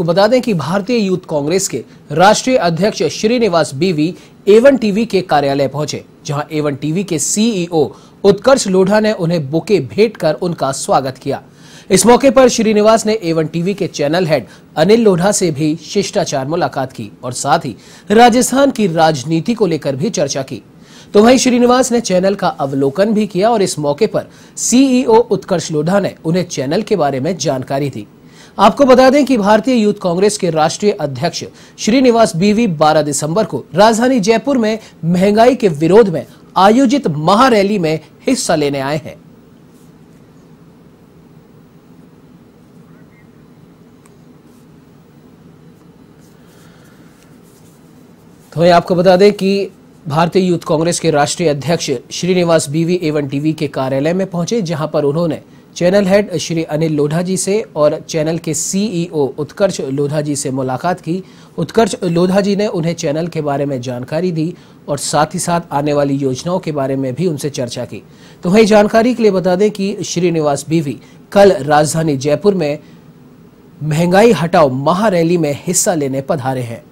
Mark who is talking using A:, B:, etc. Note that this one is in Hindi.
A: आपको बता दें कि भारतीय यूथ कांग्रेस के राष्ट्रीय अध्यक्ष श्रीनिवास बीवी एवन टीवी के कार्यालय पहुंचे जहां एवन टीवी के सीईओ e उत्कर्ष लोढ़ा ने उन्हें बुके भेंट कर उनका स्वागत किया इस मौके पर श्रीनिवास ने एवन टीवी के चैनल हेड अनिल लोढ़ा से भी शिष्टाचार मुलाकात की और साथ ही राजस्थान की राजनीति को लेकर भी चर्चा की तो वहीं श्रीनिवास ने चैनल का अवलोकन भी किया और इस मौके पर सीईओ e उत्कर्ष लोढ़ा ने उन्हें चैनल के बारे में जानकारी दी आपको बता दें कि भारतीय यूथ कांग्रेस के राष्ट्रीय अध्यक्ष श्रीनिवास बीवी 12 दिसंबर को राजधानी जयपुर में महंगाई के विरोध में आयोजित महारैली में हिस्सा लेने आए हैं तो आपको बता दें कि भारतीय यूथ कांग्रेस के राष्ट्रीय अध्यक्ष श्रीनिवास बीवी एवं टीवी के कार्यालय में पहुंचे जहां पर उन्होंने चैनल हेड श्री अनिल लोढ़ा जी से और चैनल के सीईओ e उत्कर्ष लोधा जी से मुलाकात की उत्कर्ष लोधा जी ने उन्हें चैनल के बारे में जानकारी दी और साथ ही साथ आने वाली योजनाओं के बारे में भी उनसे चर्चा की तो वही जानकारी के लिए बता दें कि श्रीनिवास बीवी कल राजधानी जयपुर में महंगाई हटाओ महारैली में हिस्सा लेने पधारे हैं